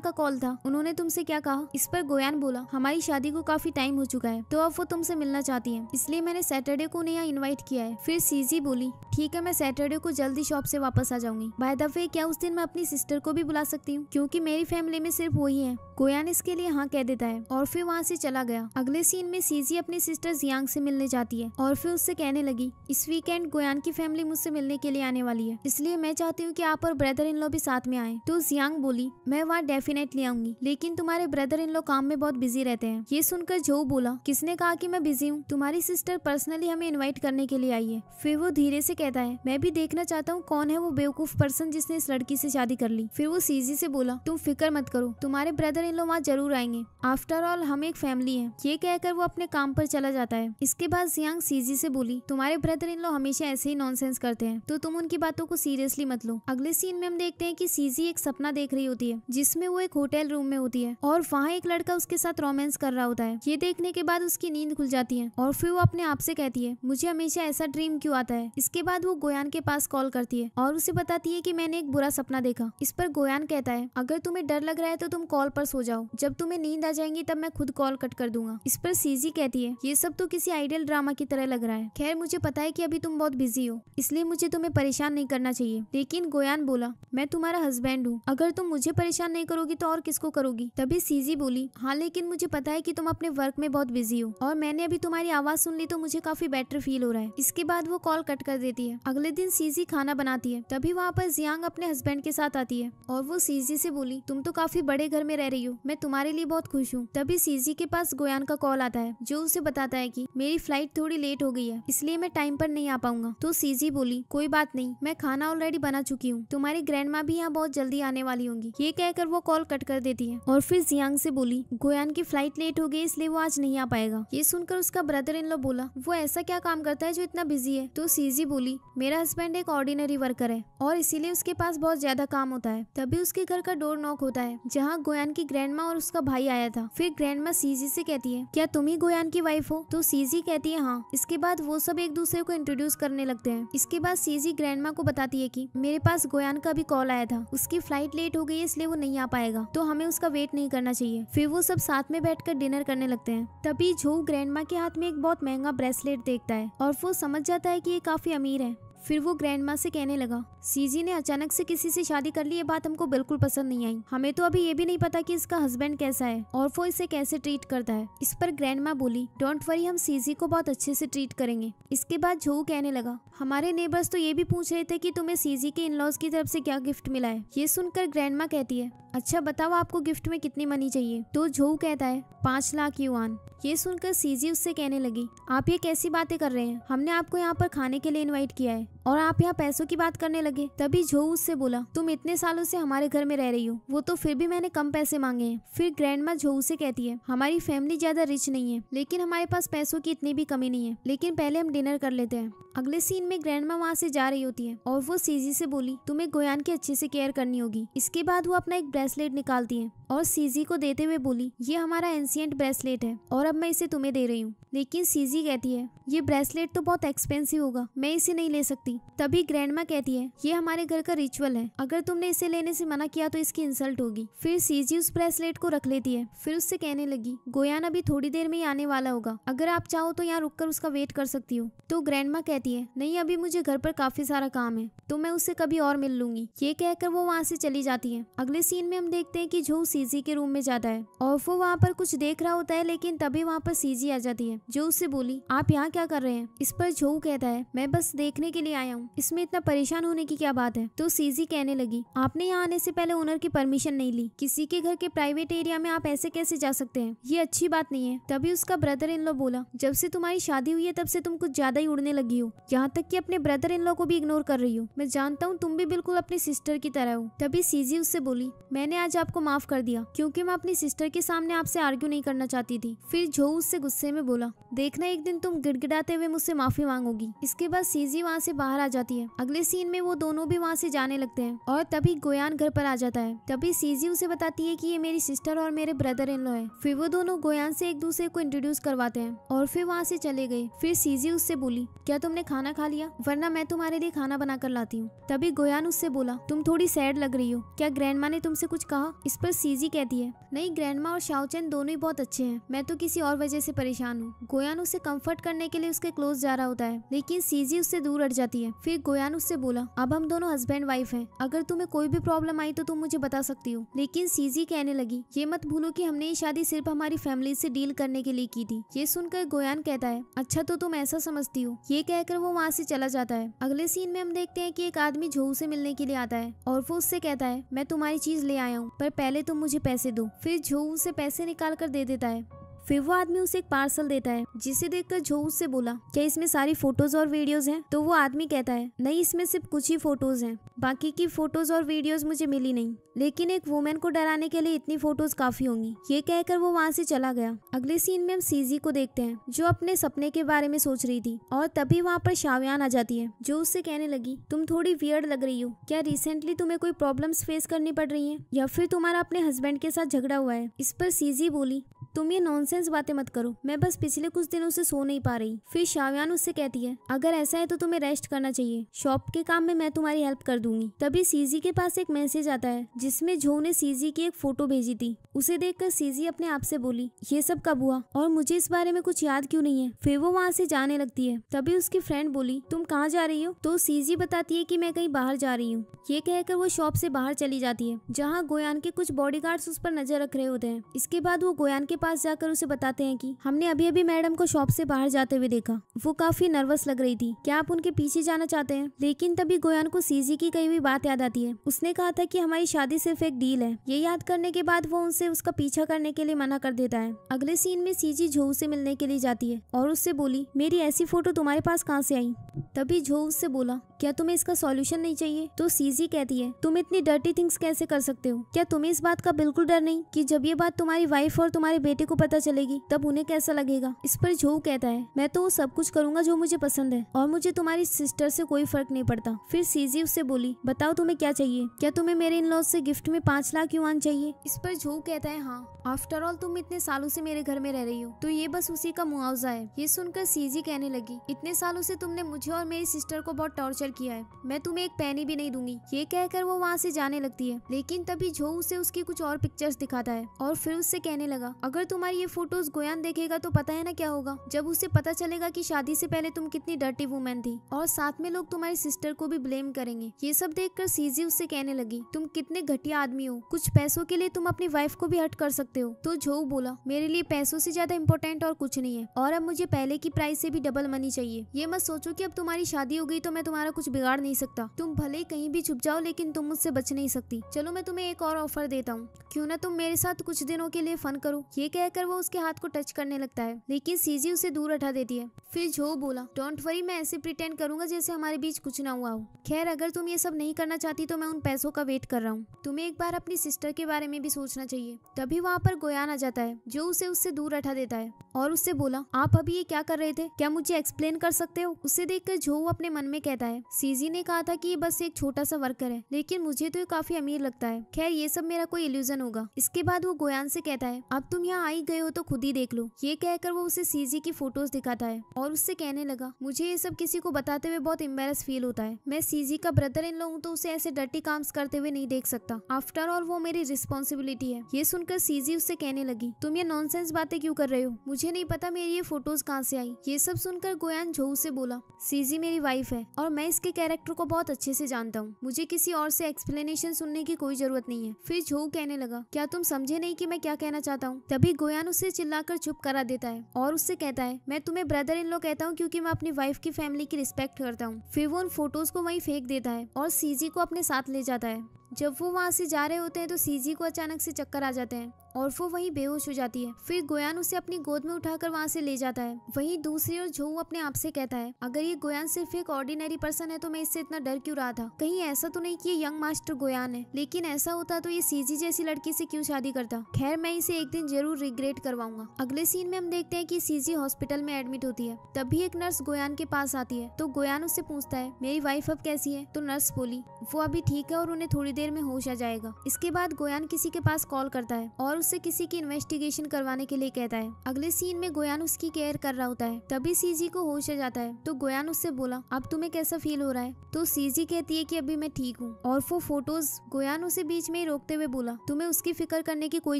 का कॉल था उन्होंने तुमसे क्या कहा इस पर गोयान बोला हमारी शादी को काफी टाइम हो चुका है तो अब वो तुमसे मिलना चाहती है इसलिए मैंने सैटरडे को उन्हें यहाँ इन्वाइट किया है फिर सीजी बोली ठीक है मैं सैटरडे को जल्दी शॉप से वापस आ जाऊंगी बाय द वे क्या उस दिन मैं अपनी सिस्टर को भी बुला सकती हूँ क्योंकि मेरी फैमिली में सिर्फ वही है गोयान इसके लिए हाँ कह देता है और फिर वहाँ से चला गया अगले सीन में सीजी अपनी सिस्टर जियांग से मिलने जाती है और फिर उससे कहने लगी इस वीकेंड गोयान की फैमिली मुझसे मिलने के लिए आने वाली है इसलिए मैं चाहती हूँ की आप और ब्रदर इन लो भी साथ में आए तो जियांग बोली मैं वहाँ डेफिनेटली आऊंगी लेकिन तुम्हारे ब्रदर इन लो काम में बहुत बिजी रहते हैं ये सुनकर जो बोला किसने कहा की मैं बिजी हूँ तुम्हारी सिस्टर पर्सनली हमें इन्वाइट करने के लिए आई है फिर वो धीरे से कहता है मैं भी देखना चाहता हूँ कौन है वो बेवकूफ पर्सन जिसने इस लड़की से शादी कर ली फिर वो सीजी से बोला तुम फिक्र मत करो तुम्हारे ब्रदर इन लो वहाँ जरूर आएंगे आफ्टर ऑल हम एक फैमिली है ये कह कहकर वो अपने काम पर चला जाता है इसके बाद जियांग सीजी से बोली तुम्हारे ब्रदर इन लोग हमेशा ऐसे ही नॉनसेंस करते हैं तो तुम उनकी बातों को सीरियसली मत लो अगले सीन में हम देखते हैं कि सीजी एक सपना देख रही होती है जिसमें वो एक होटल रूम में होती है और वहाँ एक लड़का उसके साथ रोमांस कर रहा होता है ये देखने के बाद उसकी नींद खुल जाती है और फिर वो अपने आप से कहती है मुझे हमेशा ऐसा ड्रीम क्यों आता है इसके बाद वो गोयान के पास कॉल करती है और उसे बताती है की मैंने एक बुरा सपना देखा इस पर गोयान कहता है अगर तुम्हें डर लग रहा है तो तुम कॉल पर सो जाओ जब तुम्हें नींद आ जाएंगी तब मैं खुद कॉल कट कर दूंगा इस पर सीजी कहती है ये सब तो किसी आइडियल ड्रामा की तरह लग रहा है खैर मुझे पता है कि अभी तुम बहुत बिजी हो इसलिए मुझे तुम्हें परेशान नहीं करना चाहिए लेकिन गोयान बोला मैं तुम्हारा हस्बैंड हूँ अगर तुम मुझे परेशान नहीं करोगी तो और किसको करोगी तभी सीजी बोली हाँ लेकिन मुझे पता है की तुम अपने वर्क में बहुत बिजी हो और मैंने अभी तुम्हारी आवाज सुन ली तो मुझे काफी बेटर फील हो रहा है इसके बाद वो कॉल कट कर देती है अगले दिन सीजी खाना बनाती है तभी वहाँ पर जियांग अपने हस्बैंड के साथ आती है और वो सीजी से बोली तुम तो काफी बड़े घर में रह रही हो मैं तुम्हारे लिए बहुत खुश हूँ तभी सीजी के पास गोयान का कॉल कॉल आता है जो उसे बताता है कि मेरी फ्लाइट थोड़ी लेट हो गई है इसलिए मैं टाइम पर नहीं आ पाऊंगा तो सीजी बोली कोई बात नहीं मैं खाना ऑलरेडी बना चुकी हूँ तुम्हारी ग्रैंड भी यहाँ बहुत जल्दी आने वाली होंगी ये कहकर वो कॉल कट कर देती है और फिर जियांग से बोली गोयान की फ्लाइट लेट हो गई इसलिए वो आज नहीं आ पाएगा ये सुनकर उसका ब्रदर इन लो बोला वो ऐसा क्या काम करता है जो इतना बिजी है तो सीजी बोली मेरा हस्बैंड एक ऑर्डिनरी वर्कर है और इसीलिए उसके पास बहुत ज्यादा काम होता है तभी उसके घर का डोर नॉक होता है जहाँ गोयान की ग्रैंड और उसका भाई आया था फिर ग्रैंड सीजी से कहती है क्या तुम ही गोयान की वाइफ हो तो सीजी कहती है हाँ इसके बाद वो सब एक दूसरे को इंट्रोड्यूस करने लगते हैं इसके बाद सीजी ग्रैंड को बताती है कि मेरे पास गोयान का भी कॉल आया था उसकी फ्लाइट लेट हो गई है इसलिए वो नहीं आ पाएगा तो हमें उसका वेट नहीं करना चाहिए फिर वो सब साथ में बैठ डिनर करने लगते हैं तभी झो ग्रैंड के हाथ में एक बहुत महंगा ब्रेसलेट देखता है और वो समझ जाता है की ये काफी अमीर है फिर वो ग्रैंड माँ से कहने लगा सीजी ने अचानक से किसी से शादी कर ली ये बात हमको बिल्कुल पसंद नहीं आई हमें तो अभी ये भी नहीं पता कि इसका हस्बैंड कैसा है और वो इसे कैसे ट्रीट करता है इस पर ग्रैंड माँ बोली डोंट वरी हम सीजी को बहुत अच्छे से ट्रीट करेंगे इसके बाद झोऊ कहने लगा हमारे नेबर्स तो ये भी पूछ रहे थे की तुम्हें सीजी के इन लॉज की तरफ से क्या गिफ्ट मिला है ये सुनकर ग्रैंड माँ कहती है अच्छा बताओ आपको गिफ्ट में कितनी मनी चाहिए तो झोऊ कहता है पाँच लाख युआन ये सुनकर सीजी उससे कहने लगी आप ये कैसी बातें कर रहे हैं हमने आपको यहाँ पर खाने के लिए इनवाइट किया है और आप यहाँ पैसों की बात करने लगे तभी जो उससे बोला तुम इतने सालों से हमारे घर में रह रही हो वो तो फिर भी मैंने कम पैसे मांगे हैं फिर ग्रैंड माँ जो उसे कहती है हमारी फैमिली ज्यादा रिच नहीं है लेकिन हमारे पास पैसों की इतनी भी कमी नहीं है लेकिन पहले हम डिनर कर लेते हैं अगले सीन में ग्रैंड माँ वहाँ से जा रही होती है और वो सीजी से बोली तुम्हें गोयान की अच्छे से केयर करनी होगी इसके बाद वो अपना एक ब्रेसलेट निकालती है और सीजी को देते हुए बोली ये हमारा एंसियंट ब्रेसलेट है और अब मैं इसे तुम्हें दे रही हूँ लेकिन सीजी कहती है ये ब्रेसलेट तो बहुत एक्सपेंसिव होगा मैं इसे नहीं ले सकती थी तभी ग्रैंड कहती है ये हमारे घर का रिचुअल है अगर तुमने इसे लेने से मना किया तो इसकी इंसल्ट होगी फिर सीजी उस ब्रेसलेट को रख लेती है फिर उससे कहने लगी गोयान अभी थोड़ी देर में ही आने वाला होगा अगर आप चाहो तो यहाँ रुककर उसका वेट कर सकती हो तो ग्रैंड कहती है नहीं अभी मुझे घर पर काफी सारा काम है तो मैं उससे कभी और मिल लूंगी ये कहकर वो वहाँ से चली जाती है अगले सीन में हम देखते हैं की जो सीजी के रूम में जाता है और वो वहाँ पर कुछ देख रहा होता है लेकिन तभी वहाँ पर सीजी आ जाती है जो उससे बोली आप यहाँ क्या कर रहे हैं इस पर झो कहता है मैं बस देखने के लिए आई आया हूँ इसमें इतना परेशान होने की क्या बात है तो सीजी कहने लगी आपने यहाँ आने से पहले ओनर की परमिशन नहीं ली किसी के घर के प्राइवेट एरिया में आप ऐसे कैसे जा सकते हैं ये अच्छी बात नहीं है तभी उसका ब्रदर इन लो बोला जब से तुम्हारी शादी हुई है तब से तुम कुछ ज्यादा ही उड़ने लगी हो यहाँ तक की अपने ब्रदर इन लो को भी इग्नोर कर रही हो मैं जानता हूँ तुम भी बिल्कुल अपनी सिस्टर की तरह हो तभी सीजी उससे बोली मैंने आज आपको माफ कर दिया क्यूँकी मैं अपनी सिस्टर के सामने आपसे आर्ग्यू नहीं करना चाहती थी फिर जो उससे गुस्से में बोला देखना एक दिन तुम गिड़गिड़ाते हुए मुझसे माफी मांगोगी इसके बाद सीजी वहाँ से बाहर बाहर आ जाती है अगले सीन में वो दोनों भी वहाँ से जाने लगते हैं और तभी गोयान घर पर आ जाता है तभी सीजी उसे बताती है की ये मेरी सिस्टर और मेरे ब्रदर इन लॉ है फिर वो दोनों गोयान से एक दूसरे को इंट्रोड्यूस करवाते हैं और फिर वहाँ से चले गए फिर सीजी उससे बोली क्या तुमने खाना खा लिया वरना मैं तुम्हारे लिए खाना बना कर लाती हूँ तभी गोयान उससे बोला तुम थोड़ी सैड लग रही हो क्या ग्रैंड ने तुमसे कुछ कहा इस पर सीजी कहती है नहीं ग्रैंड और शाओचन दोनों ही बहुत अच्छे है मैं तो किसी और वजह से परेशान हूँ गोयान उसे कम्फर्ट करने के लिए उसके क्लोज जा रहा होता है लेकिन सीजी उससे दूर हट जाती जाती है फिर गोयान उससे बोला अब हम दोनों हस्बैंड वाइफ है अगर तुम्हें कोई भी प्रॉब्लम आई तो तुम मुझे बता सकती हो लेकिन सीजी कहने लगी ये मत भूलो की हमने ये शादी सिर्फ हमारी फैमिली से डील करने के लिए की थी ये सुनकर गोयान कहता है अच्छा तो तुम ऐसा समझती हो ये कहकर वो वहाँ से चला जाता है अगले सीन में हम देखते हैं की एक आदमी झोहू से मिलने के लिए आता है और वो उससे कहता है मैं तुम्हारी चीज ले आया हूँ पर पहले तुम मुझे पैसे दो फिर झोहू उसे पैसे निकाल कर दे देता है फिर वो आदमी उसे एक पार्सल देता है जिसे देखकर जो उससे बोला क्या इसमें सारी फोटोज और वीडियोज है तो वो आदमी कहता है नहीं इसमें सिर्फ कुछ ही फोटोज है बाकी की फोटोज और वीडियोज मुझे मिली नहीं लेकिन एक वुमेन को डराने के लिए इतनी फोटोज काफी होंगी ये कहकर वो वहाँ से चला गया अगले सीन में हम सीजी को देखते हैं जो अपने सपने के बारे में सोच रही थी और तभी वहाँ पर शावयान आ जाती है जो उससे कहने लगी तुम थोड़ी वियर्ड लग रही हो क्या रिसेंटली तुम्हें कोई प्रॉब्लम्स फेस करनी पड़ रही है या फिर तुम्हारा अपने हस्बैंड के साथ झगड़ा हुआ है इस पर सीजी बोली तुम ये नॉनसेंस बातें मत करो मैं बस पिछले कुछ दिनों से सो नहीं पा रही फिर शावयान उससे कहती है अगर ऐसा है तो तुम्हें रेस्ट करना चाहिए शॉप के काम में मैं तुम्हारी हेल्प कर दूंगी तभी सीजी के पास एक मैसेज आता है जिसमे झो ने सीजी की एक फोटो भेजी थी उसे देख सीजी अपने आप से बोली ये सब कब हुआ और मुझे इस बारे में कुछ याद क्यूँ नहीं है फिर वो वहाँ से जाने लगती है तभी उसकी फ्रेंड बोली तुम कहाँ जा रही हो तो सीजी बताती है की मैं कहीं बाहर जा रही हूँ ये कहकर वो शॉप से बाहर चली जाती है जहाँ गोयान के कुछ बॉडीगार्ड्स उस पर नजर रख रहे होते हैं इसके बाद वो गोयान के पास जाकर उसे बताते हैं कि हमने अभी अभी मैडम को शॉप से बाहर जाते हुए देखा वो काफी नर्वस लग रही थी क्या आप उनके पीछे जाना चाहते हैं लेकिन तभी गोयान को सीजी की कही हुई बात याद आती है उसने कहा था की हमारी शादी सिर्फ एक डील है ये याद करने के बाद वो उनसे उसका पीछा करने के लिए मना कर देता है अगले सीन में सीजी झो से मिलने के लिए जाती है और उससे बोली मेरी ऐसी फोटो तुम्हारे पास कहाँ से आई तभी झो उससे बोला क्या तुम्हें इसका सॉल्यूशन नहीं चाहिए तो सीजी कहती है तुम इतनी डर्टी थिंग्स कैसे कर सकते हो क्या तुम्हें इस बात का बिल्कुल डर नहीं की जब ये बात तुम्हारी वाइफ और तुम्हारे बेटे को पता चलेगी तब उन्हें कैसा लगेगा इस पर झो कहता है मैं तो सब कुछ करूंगा जो मुझे पसंद है और मुझे तुम्हारी सिस्टर से कोई फर्क नहीं पड़ता फिर सीजी उससे बोली बताओ तुम्हें क्या चाहिए क्या तुम्हें मेरे इन लॉज से गिफ्ट में पाँच लाख युवान चाहिए इस पर झो कहता है हाँ आफ्टर ऑल तुम इतने सालों से मेरे घर में रह रही हो तो ये बस उसी का मुआवजा है ये सुनकर सीजी कहने लगी इतने सालों से तुमने मुझे और मेरी सिस्टर को बहुत टॉर्चर किया है मैं तुम्हें एक पैनी भी नहीं दूंगी ये कहकर वो वहाँ से जाने लगती है लेकिन तभी झो उसे उसकी कुछ और पिक्चर्स दिखाता है और फिर उससे कहने लगा अगर अगर तुम्हारी ये फोटोज गोयान देखेगा तो पता है ना क्या होगा जब उसे पता चलेगा कि शादी से पहले तुम कितनी डर्टी वुमेन थी और साथ में लोग तुम्हारी सिस्टर को भी ब्लेम करेंगे ये सब देख कर सीजी उससे कहने लगी तुम कितने घटिया आदमी हो कुछ पैसों के लिए तुम अपनी वाइफ को भी हट कर सकते हो तो झो बोला मेरे लिए पैसों से ज्यादा इम्पोर्टेंट और कुछ नहीं है और अब मुझे पहले की प्राइस से भी डबल मनी चाहिए ये मत सोचो की अब तुम्हारी शादी हो गई तो मैं तुम्हारा कुछ बिगाड़ नहीं सकता तुम भले ही कहीं भी छुप जाओ लेकिन तुम मुझसे बच नहीं सकती चलो मैं तुम्हें एक और ऑफर देता हूँ क्यूँ ना तुम मेरे साथ कुछ दिनों के लिए फन करो ये कहकर वो उसके हाथ को टच करने लगता है लेकिन सीजी उसे दूर हटा देती है फिर जो बोला डोंट वरी मैं ऐसे प्रिटेंड करूंगा जैसे हमारे बीच कुछ ना हुआ हो खैर अगर तुम ये सब नहीं करना चाहती तो मैं उन पैसों का वेट कर रहा हूँ तुम्हें एक बार अपनी सिस्टर के बारे में भी सोचना चाहिए तभी वहाँ पर गोयान आ जाता है जो उसे उससे दूर हटा देता है और उससे बोला आप अभी ये क्या कर रहे थे क्या मुझे एक्सप्लेन कर सकते हो उसे देखकर जो अपने मन में कहता है सीजी ने कहा था कि ये बस एक छोटा सा वर्कर है लेकिन मुझे तो ये काफी अमीर लगता है खैर ये सब मेरा कोई इल्यूजन होगा इसके बाद वो गोयान से कहता है अब तुम यहाँ यहाँ आई गए हो तो खुद ही देख लो ये कहकर वो उसे सीजी की फोटोज दिखाता है और उससे कहने लगा मुझे ये सब किसी को बताते हुए बहुत इम्बेस फील होता है मैं सीजी का ब्रदर इन लोग तो उसे ऐसे डर्टी काम करते हुए नहीं देख सकता आफ्टर ऑल वो मेरी रिस्पॉन्सिबिलिटी है ये सुनकर सीजी उससे कहने लगी तुम ये नॉन बातें क्यूँ कर रहे हो मुझे नहीं पता मेरी ये फोटोज कहाँ से आई ये सब सुनकर गोयान झोऊ से बोला सीजी मेरी वाइफ है और मैं इसके कैरेक्टर को बहुत अच्छे से जानता हूँ मुझे किसी और से एक्सप्लेनेशन सुनने की कोई जरूरत नहीं है फिर झो कहने लगा क्या तुम समझे नहीं की मैं क्या कहना चाहता हूँ तभी तभी गोयान उसे चिल्लाकर चुप करा देता है और उससे कहता है मैं तुम्हें ब्रदर इन लो कहता हूँ क्योंकि मैं अपनी वाइफ की फैमिली की रिस्पेक्ट करता हूँ फिर वो उन फोटोज को वहीं फेंक देता है और सीजी को अपने साथ ले जाता है जब वो वहाँ से जा रहे होते हैं तो सीजी को अचानक से चक्कर आ जाते हैं और वो वहीं बेहोश हो जाती है फिर गोयान उसे अपनी गोद में उठाकर वहाँ से ले जाता है वहीं दूसरी ओर झोऊ अपने आप से कहता है अगर ये गोयान सिर्फ एक ऑर्डिनरी पर्सन है तो मैं इससे इतना डर क्यों रहा था कहीं ऐसा तो नहीं की ये यंग मास्टर गोयान है लेकिन ऐसा होता तो ये सीजी जैसी लड़की से क्यों शादी करता खैर मैं इसे एक दिन जरूर रिग्रेट करवाऊंगा अगले सीन में हम देखते हैं की सीजी हॉस्पिटल में एडमिट होती है तभी एक नर्स गोयान के पास आती है तो गोयान उससे पूछता है मेरी वाइफ अब कैसी है तो नर्स बोली वो अभी ठीक है और उन्हें थोड़ी देर में होश आ जाएगा इसके बाद गोयान किसी के पास कॉल करता है और उससे किसी की इन्वेस्टिगेशन करवाने के लिए कहता है अगले सीन में गोयान उसकी केयर कर रहा होता है तभी सीजी को होश आ जाता है तो गोयान उससे बोला अब तुम्हें कैसा फील हो रहा है तो सीजी कहती है की अभी मैं ठीक हूँ और वो फोटोज गोयान उसे बीच में ही रोकते हुए बोला तुम्हें उसकी फिक्र करने की कोई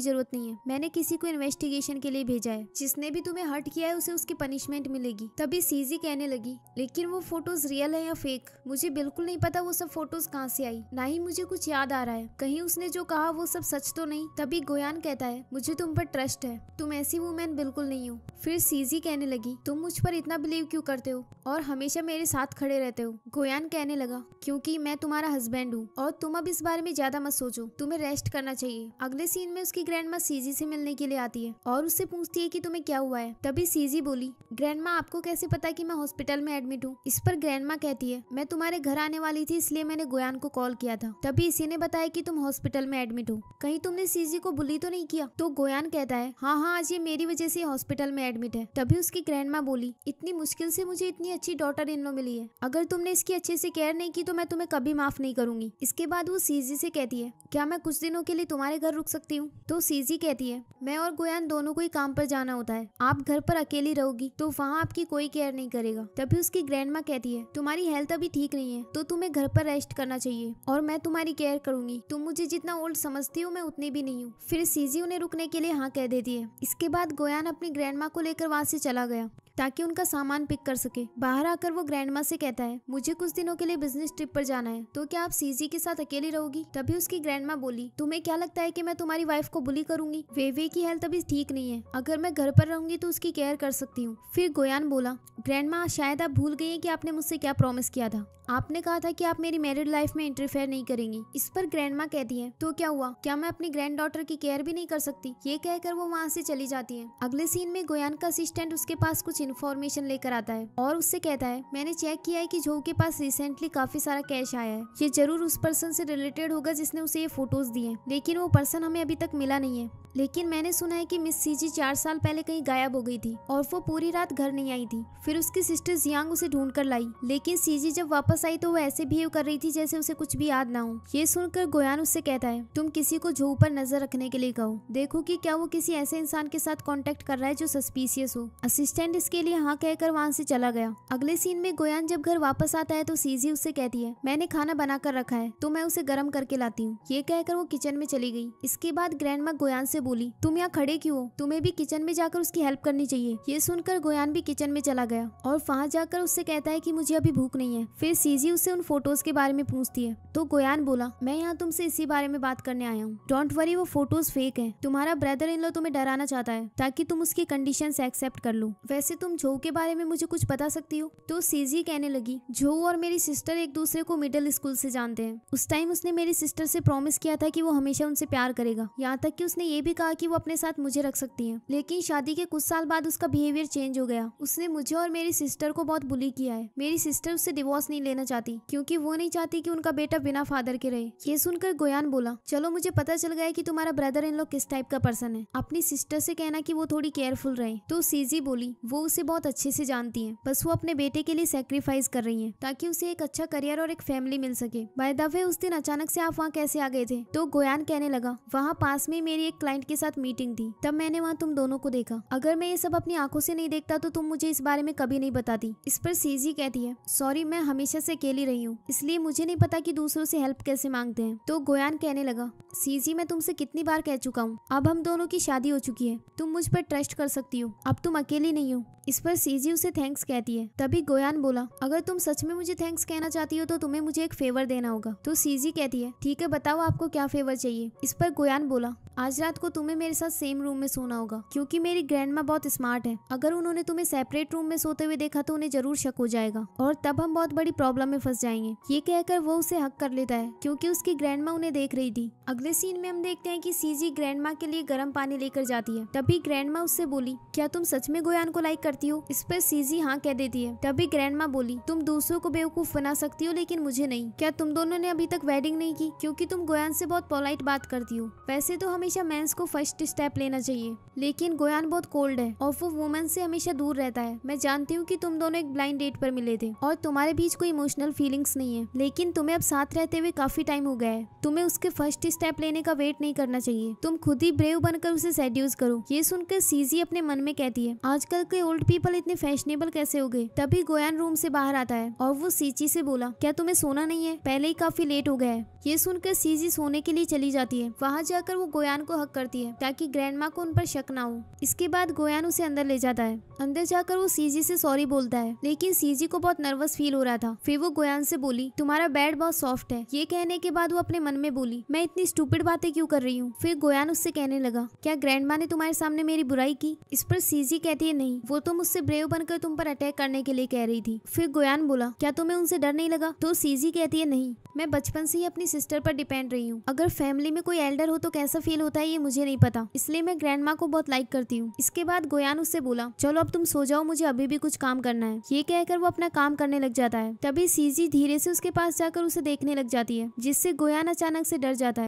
जरूरत नहीं है मैंने किसी को इन्वेस्टिगेशन के लिए भेजा है जिसने भी तुम्हें हर्ट किया है उसे उसकी पनिशमेंट मिलेगी तभी सीजी कहने लगी लेकिन वो फोटोज रियल है या फेक मुझे बिल्कुल नहीं पता वो सब फोटोज कहाँ से आई ना ही मुझे कुछ कुछ याद आ रहा है कहीं उसने जो कहा वो सब सच तो नहीं तभी गोयान कहता है मुझे तुम पर ट्रस्ट है तुम ऐसी वुमेन बिल्कुल नहीं हो फिर सीजी कहने लगी तुम मुझ पर इतना बिलीव क्यों करते हो और हमेशा मेरे साथ खड़े रहते हो गोयान कहने लगा क्योंकि मैं तुम्हारा हस्बैंड हूँ और तुम अब इस बारे में ज्यादा मत सोचो तुम्हें रेस्ट करना चाहिए अगले सीन में उसकी ग्रैंड माँ सीजी से मिलने के लिए आती है और उससे पूछती है की तुम्हें क्या हुआ है तभी सीजी बोली ग्रैंड माँ आपको कैसे पता की मैं हॉस्पिटल में एडमिट हूँ इस पर ग्रैंड माँ कहती है मैं तुम्हारे घर आने वाली थी इसलिए मैंने गोयान को कॉल किया था तभी किसी ने बताया कि तुम हॉस्पिटल में एडमिट हो कहीं तुमने सीजी को बुली तो नहीं किया तो गोयान कहता है हाँ हाँ आज ये मेरी वजह से हॉस्पिटल में एडमिट है तभी उसकी ग्रैंड बोली इतनी मुश्किल से मुझे इतनी अच्छी डॉटर इन मिली है अगर तुमने इसकी अच्छे से केयर नहीं की तो मैं तुम्हें कभी माफ नहीं करूंगी इसके बाद वो सीजी से कहती है क्या मैं कुछ दिनों के लिए तुम्हारे घर रुक सकती हूँ तो सीजी कहती है मैं और गोयान दोनों को ही काम पर जाना होता है आप घर पर अकेली रहोगी तो वहाँ आपकी कोई केयर नहीं करेगा तभी उसकी ग्रैंड कहती है तुम्हारी हेल्थ अभी ठीक नहीं है तो तुम्हें घर पर रेस्ट करना चाहिए और मैं तुम्हारी केयर शेयर करूंगी तुम मुझे जितना ओल्ड समझती हो मैं उतनी भी नहीं हूँ फिर सीजी उन्हें रुकने के लिए हाँ कह देती है इसके बाद गोयान अपनी ग्रैंड को लेकर वहाँ से चला गया ताकि उनका सामान पिक कर सके बाहर आकर वो ग्रैंडमा से कहता है मुझे कुछ दिनों के लिए बिजनेस ट्रिप पर जाना है तो क्या आप सीजी के साथ अकेली रहोगी तभी उसकी ग्रैंडमा बोली तुम्हें क्या लगता है की मैं तुम्हारी वाइफ को बुली करूंगी वेवे की हेल्थ अभी ठीक नहीं है अगर मैं घर पर रहूंगी तो उसकी केयर कर सकती हूँ फिर गोयान बोला ग्रैंड शायद आप भूल गई है की आपने मुझसे क्या प्रोमिस किया था आपने कहा था कि आप मेरी मैरिड लाइफ में इंटरफेयर नहीं करेंगी इस पर ग्रैंड माँ कहती है तो क्या हुआ क्या मैं अपनी ग्रैंड डॉटर की केयर भी नहीं कर सकती ये कहकर वो वहाँ से चली जाती है अगले सीन में गोयान का असिस्टेंट उसके पास कुछ इन्फॉर्मेशन लेकर आता है और उससे कहता है मैंने चेक किया है कि जो के पास रिसेंटली काफी सारा कैश आया है ये जरूर उस पर्सन से रिलेटेड होगा जिसने उसे ये फोटोज दिए लेकिन वो पर्सन हमें अभी तक मिला नहीं है लेकिन मैंने सुना है कि मिस सीजी चार साल पहले कहीं गायब हो गई थी और वो पूरी रात घर नहीं आई थी फिर उसकी सिस्टर जियांग उसे ढूंढ कर लाई लेकिन सीजी जब वापस आई तो वो ऐसे बिहेव कर रही थी जैसे उसे कुछ भी याद ना हो ये सुनकर गोयान उससे कहता है तुम किसी को झू पर नजर रखने के लिए कहो देखो की क्या वो किसी ऐसे इंसान के साथ कॉन्टेक्ट कर रहा है जो सस्पीसियस हो असिस्टेंट इसके के लिए हाँ कहकर वहाँ से चला गया अगले सीन में गोयान जब घर वापस आता है तो सीजी उससे कहती है मैंने खाना बनाकर रखा है तो मैं उसे गर्म करके लाती हूँ ये कहकर वो किचन में चली गई इसके बाद ग्रैंड माँ गोयान से बोली तुम यहाँ खड़े क्यों हो तुम्हें भी किचन में जाकर उसकी हेल्प करनी चाहिए ये सुनकर गोयान भी किचन में चला गया और वहाँ जाकर उससे कहता है की मुझे अभी भूख नहीं है फिर सीजी उससे उन फोटोज के बारे में पूछती है तो गोयान बोला मैं यहाँ तुमसे इसी बारे में बात करने आया हूँ डोंट वरी वो फोटोज फेक है तुम्हारा ब्रदर इन लो तुम्हें डराना चाहता है ताकि तुम उसकी कंडीशन एक्सेप्ट कर लो वैसे तुम तो तुम जो के बारे में मुझे कुछ बता सकती हो तो सीजी कहने लगी जो और मेरी सिस्टर एक दूसरे को मिडिल स्कूल से जानते हैं उस टाइम उसने मेरी सिस्टर से प्रॉमिस किया था कि वो हमेशा उनसे प्यार करेगा यहाँ तक कि उसने ये भी कहा कि वो अपने साथ मुझे रख सकती है लेकिन शादी के कुछ साल बाद उसका बिहेवियर चेंज हो गया उसने मुझे और मेरी सिस्टर को बहुत बुली किया है मेरी सिस्टर उससे डिवोर्स नहीं लेना चाहती क्यूँकी वो नहीं चाहती की उनका बेटा बिना फादर के रहे ये सुनकर गोयान बोला चलो मुझे पता चल गया की तुम्हारा ब्रदर इन लोग किस टाइप का पर्सन है अपनी सिस्टर से कहना की वो थोड़ी केयरफुल रहे तो सीजी बोली वो उसे बहुत अच्छे से जानती हैं बस वो अपने बेटे के लिए सेक्रीफाइस कर रही हैं ताकि उसे एक अच्छा करियर और एक फैमिली मिल सके बाय द वे उस दिन अचानक से आप वहाँ कैसे आ गए थे तो गोयान कहने लगा वहाँ पास में मेरी एक क्लाइंट के साथ मीटिंग थी तब मैंने वहाँ तुम दोनों को देखा अगर मैं ये सब अपनी आंखों से नहीं देखता तो तुम मुझे इस बारे में कभी नहीं बताती इस पर सीजी कहती है सॉरी मैं हमेशा से अकेली रही हूँ इसलिए मुझे नहीं पता कि दूसरों से हेल्प कैसे मांगते हैं तो गोयान कहने लगा सीजी मैं तुमसे कितनी बार कह चुका हूँ अब हम दोनों की शादी हो चुकी है तुम मुझ पर ट्रस्ट कर सकती हो अब तुम अकेली नहीं हो इस पर सीजी उसे थैंक्स कहती है तभी गोयान बोला अगर तुम सच में मुझे थैंक्स कहना चाहती हो तो तुम्हें मुझे एक फेवर देना होगा तो सीजी कहती है ठीक है बताओ आपको क्या फेवर चाहिए इस पर गोयान बोला आज रात को तुम्हें मेरे साथ सेम रूम में सोना होगा क्योंकि मेरी ग्रैंड माँ बहुत स्मार्ट है अगर उन्होंने तुम्हें सेपरेट रूम में सोते हुए देखा तो उन्हें जरूर शक हो जाएगा और तब हम बहुत बड़ी प्रॉब्लम में फंस जाएंगे ये कहकर वो उसे हक कर लेता है क्योंकि उसकी ग्रैंड माँ उन्हें देख रही थी अगले सीन में हम देखते हैं कि सीजी ग्रैंड माँ के लिए गर्म पानी लेकर जाती है तभी ग्रैंड माँ उससे बोली क्या तुम सच में गोयान को लाइक करती हो इस पर सीजी हाँ कह देती है तभी ग्रैंड माँ बोली तुम दूसरों को बेवकूफ बना सकती हो लेकिन मुझे नहीं क्या तुम दोनों ने अभी तक वेडिंग नहीं की क्यूँकी तुम गोयान से बहुत पोलाइट बात करती हो वैसे तो हमें हमेशा मेंस को फर्स्ट स्टेप लेना चाहिए लेकिन गोयान बहुत कोल्ड है और वो वुमेन से हमेशा दूर रहता है मैं जानती हूँ कि तुम दोनों एक ब्लाइंड डेट पर मिले थे और तुम्हारे बीच कोई इमोशनल फीलिंग्स नहीं है लेकिन तुम्हें अब साथ रहते हुए काफी टाइम हो गया है तुम्हें उसके फर्स्ट स्टेप लेने का वेट नहीं करना चाहिए तुम खुद ही ब्रेव बनकर उसे सेड्यूस करो ये सुनकर सीजी अपने मन में कहती है आजकल के ओल्ड पीपल इतने फैशनेबल कैसे हो गए तभी गोयान रूम से बाहर आता है और वो सीची से बोला क्या तुम्हें सोना नहीं है पहले ही काफी लेट हो गया है ये सुनकर सीजी सोने के लिए चली जाती है वहाँ जाकर वो गोयान गोयान को हक करती है ताकि ग्रैंड को उन पर शक ना हो इसके बाद गोयान उसे अंदर ले जाता है अंदर जाकर वो सीजी से सॉरी बोलता है लेकिन सीजी को बहुत नर्वस फील हो रहा था फिर वो गोयान से बोली तुम्हारा बैड बहुत सॉफ्ट है ये कहने के बाद वो अपने मन में बोली मैं इतनी स्टूपिड बातें क्यों कर रही हूँ फिर गोयान उससे कहने लगा क्या ग्रैंड ने तुम्हारे सामने मेरी बुराई की इस पर सीजी कहती है नहीं वो तो मुझसे ब्रेव बनकर तुम पर अटैक करने के लिए कह रही थी फिर गोयान बोला क्या तुम्हें उनसे डर नहीं लगा तो सीजी कहती है नहीं मैं बचपन से ही अपनी सिस्टर पर डिपेंड रही हूँ अगर फैमिली में कोई एल्डर हो तो कैसा फील खेल होता है ये मुझे नहीं पता इसलिए मैं ग्रैंड को बहुत लाइक करती हूँ इसके बाद गोयान उससे बोला चलो अब तुम सो जाओ मुझे अभी भी कुछ काम करना है ये कहकर वो अपना काम करने लग जाता है तभी सीजी धीरे से उसके पास जाकर उसे देखने लग जाती है जिससे गोयान अचानक से डर जाता है